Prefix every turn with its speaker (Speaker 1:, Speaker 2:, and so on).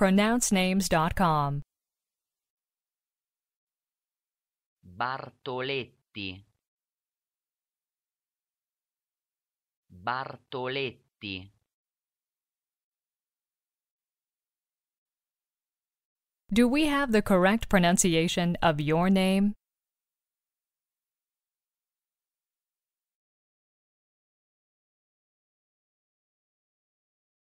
Speaker 1: pronouncenames.com.
Speaker 2: Bartoletti Bartoletti
Speaker 1: Do we have the correct pronunciation of your name?